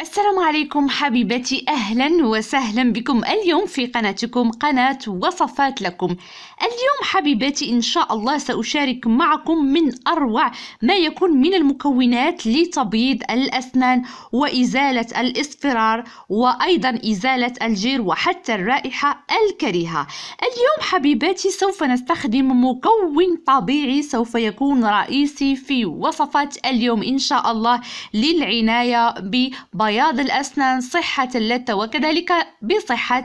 السلام عليكم حبيبتي اهلا وسهلا بكم اليوم في قناتكم قناة وصفات لكم اليوم حبيبتي ان شاء الله ساشارك معكم من اروع ما يكون من المكونات لتبييض الاسنان وازالة الاصفرار وايضا ازالة الجير وحتى الرائحة الكريهة اليوم حبيباتي سوف نستخدم مكون طبيعي سوف يكون رئيسي في وصفات اليوم ان شاء الله للعناية ببيض بياض الأسنان صحة اللثة وكذلك بصحة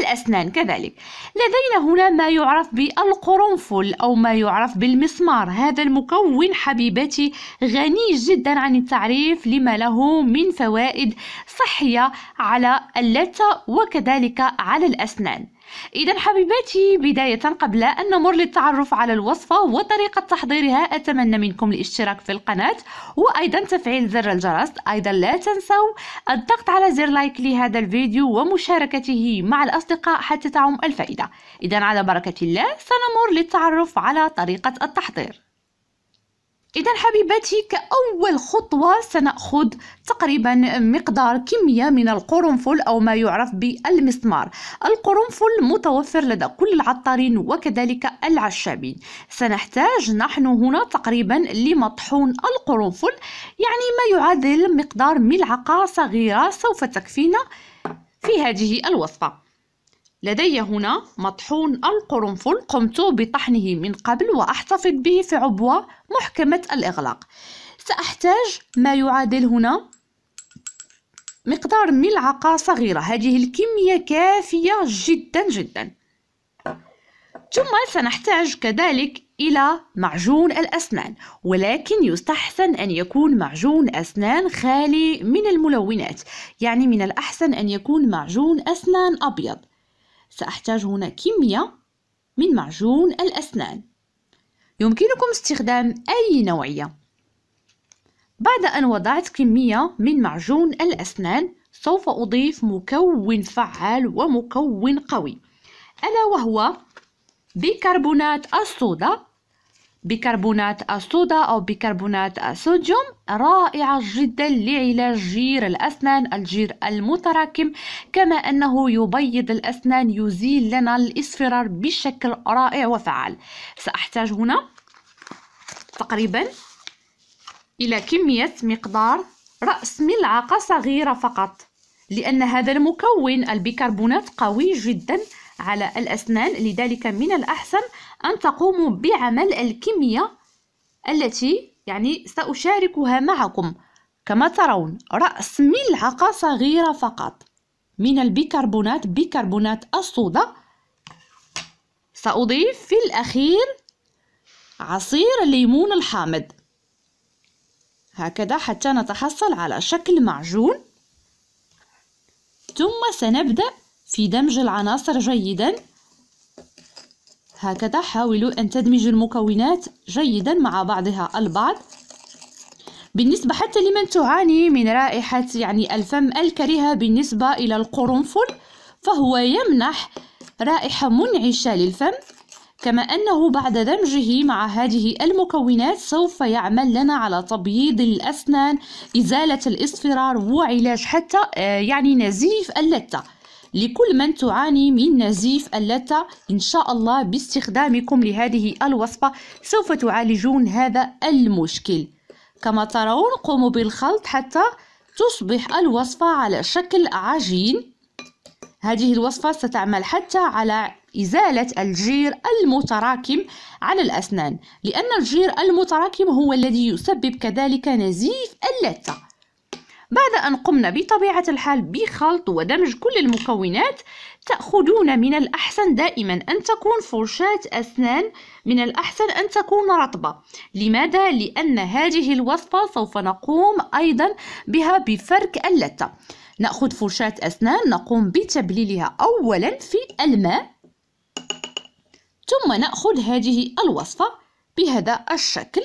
الأسنان كذلك لدينا هنا ما يعرف بالقرنفل أو ما يعرف بالمسمار هذا المكون حبيبتي غني جدا عن التعريف لما له من فوائد صحية على اللثة وكذلك على الأسنان إذا حبيباتي بداية قبل أن نمر للتعرف على الوصفة وطريقة تحضيرها أتمنى منكم الاشتراك في القناة وأيضا تفعيل زر الجرس أيضا لا تنسوا الضغط على زر لايك لهذا الفيديو ومشاركته مع الأصدقاء حتى تعم الفائدة إذا على بركة الله سنمر للتعرف على طريقة التحضير إذا حبيباتي كأول خطوة سنأخذ تقريبا مقدار كمية من القرنفل أو ما يعرف بالمسمار القرنفل متوفر لدى كل العطارين وكذلك العشابين سنحتاج نحن هنا تقريبا لمطحون القرنفل يعني ما يعادل مقدار ملعقة صغيرة سوف تكفينا في هذه الوصفة لدي هنا مطحون القرنفل قمت بطحنه من قبل وأحتفظ به في عبوة محكمة الإغلاق سأحتاج ما يعادل هنا مقدار ملعقة صغيرة هذه الكمية كافية جدا جدا ثم سنحتاج كذلك إلى معجون الأسنان ولكن يستحسن أن يكون معجون أسنان خالي من الملونات يعني من الأحسن أن يكون معجون أسنان أبيض سأحتاج هنا كمية من معجون الأسنان يمكنكم استخدام أي نوعية بعد أن وضعت كمية من معجون الأسنان سوف أضيف مكون فعال ومكون قوي ألا وهو بيكربونات الصودا بيكربونات الصودا أو بيكربونات الصوديوم رائعة جدا لعلاج جير الأسنان الجير المتراكم كما أنه يبيض الأسنان يزيل لنا الإصفرار بشكل رائع وفعال سأحتاج هنا تقريبا إلى كمية مقدار رأس ملعقة صغيرة فقط لأن هذا المكون البيكربونات قوي جداً على الأسنان لذلك من الأحسن أن تقوموا بعمل الكمية التي يعني سأشاركها معكم كما ترون رأس ملعقة صغيرة فقط من البيكربونات بيكربونات الصودا سأضيف في الأخير عصير الليمون الحامض هكذا حتى نتحصل على شكل معجون ثم سنبدأ في دمج العناصر جيدا هكذا حاولوا أن تدمجوا المكونات جيدا مع بعضها البعض بالنسبة حتى لمن تعاني من رائحة يعني الفم الكريهة بالنسبة إلى القرنفل فهو يمنح رائحة منعشة للفم كما أنه بعد دمجه مع هذه المكونات سوف يعمل لنا على تبييض الأسنان إزالة الإصفرار وعلاج حتى آه، يعني نزيف اللثة لكل من تعاني من نزيف اللثة إن شاء الله باستخدامكم لهذه الوصفة سوف تعالجون هذا المشكل كما ترون قوموا بالخلط حتى تصبح الوصفة على شكل عجين هذه الوصفة ستعمل حتى على إزالة الجير المتراكم على الأسنان لأن الجير المتراكم هو الذي يسبب كذلك نزيف اللثة بعد أن قمنا بطبيعة الحال بخلط ودمج كل المكونات تأخذون من الأحسن دائما أن تكون فرشاة أسنان من الأحسن أن تكون رطبة لماذا؟ لأن هذه الوصفة سوف نقوم أيضا بها بفرك اللتة نأخذ فرشاة أسنان نقوم بتبليلها أولا في الماء ثم نأخذ هذه الوصفة بهذا الشكل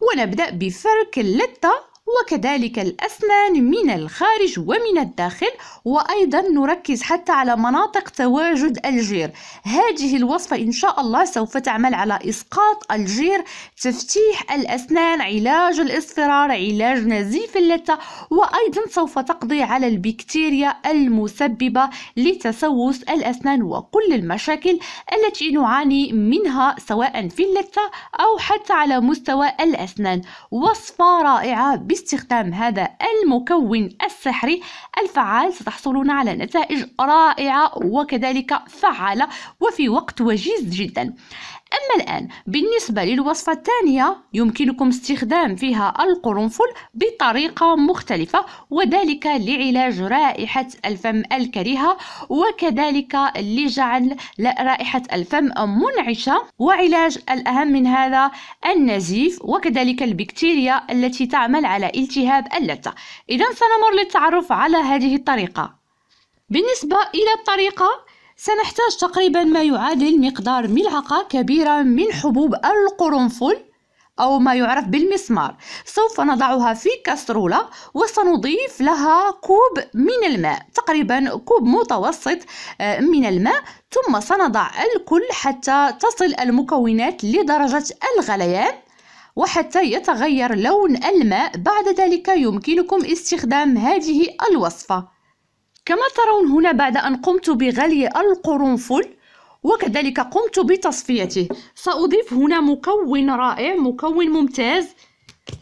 ونبدأ بفرك اللثة وكذلك الأسنان من الخارج ومن الداخل وأيضا نركز حتى على مناطق تواجد الجير هذه الوصفة إن شاء الله سوف تعمل على إسقاط الجير تفتيح الأسنان علاج الإصفرار علاج نزيف اللثة وأيضا سوف تقضي على البكتيريا المسببة لتسوس الأسنان وكل المشاكل التي نعاني منها سواء في اللثة أو حتى على مستوى الأسنان وصفة رائعة باستخدام هذا المكون السحري الفعال ستحصلون على نتائج رائعة وكذلك فعالة وفي وقت وجيز جدا أما الآن بالنسبة للوصفة الثانية يمكنكم استخدام فيها القرنفل بطريقة مختلفة وذلك لعلاج رائحة الفم الكريهة وكذلك لجعل رائحة الفم منعشة وعلاج الأهم من هذا النزيف وكذلك البكتيريا التي تعمل على التهاب اللثة إذا سنمر للتعرف على هذه الطريقة بالنسبة إلى الطريقة سنحتاج تقريبا ما يعادل مقدار ملعقة كبيرة من حبوب القرنفل أو ما يعرف بالمسمار سوف نضعها في كسرولة وسنضيف لها كوب من الماء تقريبا كوب متوسط آه، من الماء ثم سنضع الكل حتى تصل المكونات لدرجة الغليان وحتى يتغير لون الماء بعد ذلك يمكنكم استخدام هذه الوصفة كما ترون هنا بعد أن قمت بغلي القرنفل وكذلك قمت بتصفيته سأضيف هنا مكون رائع مكون ممتاز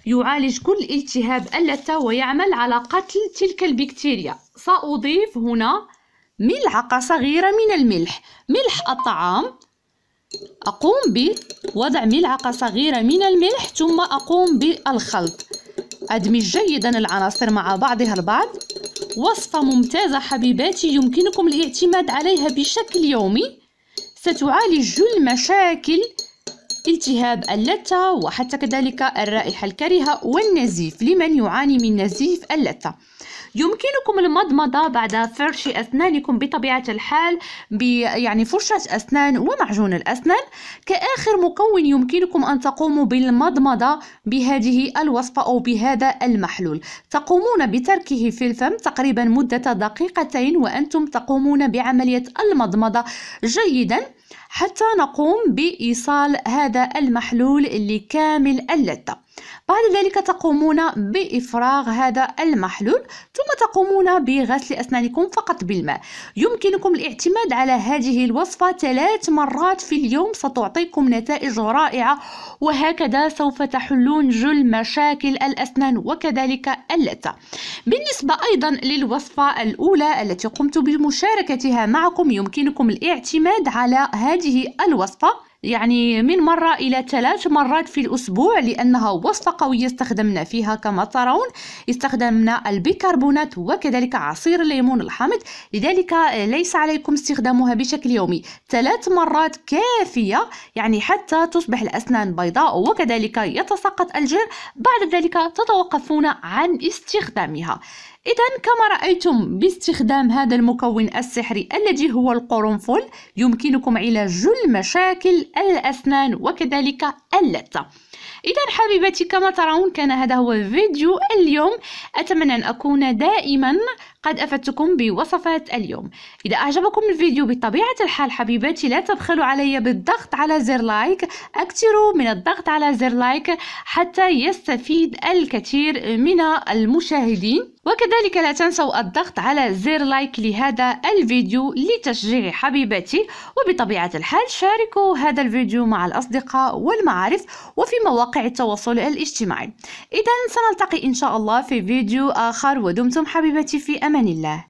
يعالج كل التهاب اللثة ويعمل على قتل تلك البكتيريا سأضيف هنا ملعقة صغيرة من الملح ملح الطعام أقوم بوضع ملعقة صغيرة من الملح ثم أقوم بالخلط أدمج جيدا العناصر مع بعضها البعض وصفة ممتازة حبيباتي يمكنكم الاعتماد عليها بشكل يومي ستعالج جل مشاكل التهاب اللثة وحتى كذلك الرائحة الكريهة والنزيف لمن يعاني من نزيف اللثة يمكنكم المضمضة بعد فرش أسنانكم بطبيعة الحال يعني فرشة أسنان ومعجون الأسنان كآخر مكون يمكنكم أن تقوموا بالمضمضة بهذه الوصفة أو بهذا المحلول تقومون بتركه في الفم تقريبا مدة دقيقتين وأنتم تقومون بعملية المضمضة جيدا حتى نقوم بإيصال هذا المحلول لكامل اللثة بعد ذلك تقومون بإفراغ هذا المحلول ثم تقومون بغسل أسنانكم فقط بالماء يمكنكم الاعتماد على هذه الوصفة ثلاث مرات في اليوم ستعطيكم نتائج رائعة وهكذا سوف تحلون جل مشاكل الأسنان وكذلك اللثة بالنسبة أيضا للوصفة الأولى التي قمت بمشاركتها معكم يمكنكم الاعتماد على هذه الوصفة يعني من مرة إلى ثلاث مرات في الأسبوع لأنها وصفة قوية استخدمنا فيها كما ترون استخدمنا البيكربونات وكذلك عصير الليمون الحامض لذلك ليس عليكم استخدامها بشكل يومي ثلاث مرات كافية يعني حتى تصبح الأسنان بيضاء وكذلك يتساقط الجير بعد ذلك تتوقفون عن استخدامها إذا كما رأيتم باستخدام هذا المكون السحري الذي هو القرنفل يمكنكم علاج جل مشاكل الأسنان وكذلك اللثة إذا حبيبتي كما ترون كان هذا هو فيديو اليوم أتمنى أن أكون دائما قد أفدتكم بوصفات اليوم إذا أعجبكم الفيديو بطبيعة الحال حبيباتي لا تبخلوا علي بالضغط على زر لايك أكثروا من الضغط على زر لايك حتى يستفيد الكثير من المشاهدين وكذلك لا تنسوا الضغط على زر لايك لهذا الفيديو لتشجيع حبيباتي وبطبيعة الحال شاركوا هذا الفيديو مع الأصدقاء والمعارف وفي مواقع التواصل الاجتماعي إذا سنلتقي إن شاء الله في فيديو آخر ودمتم حبيبتي في أمان الله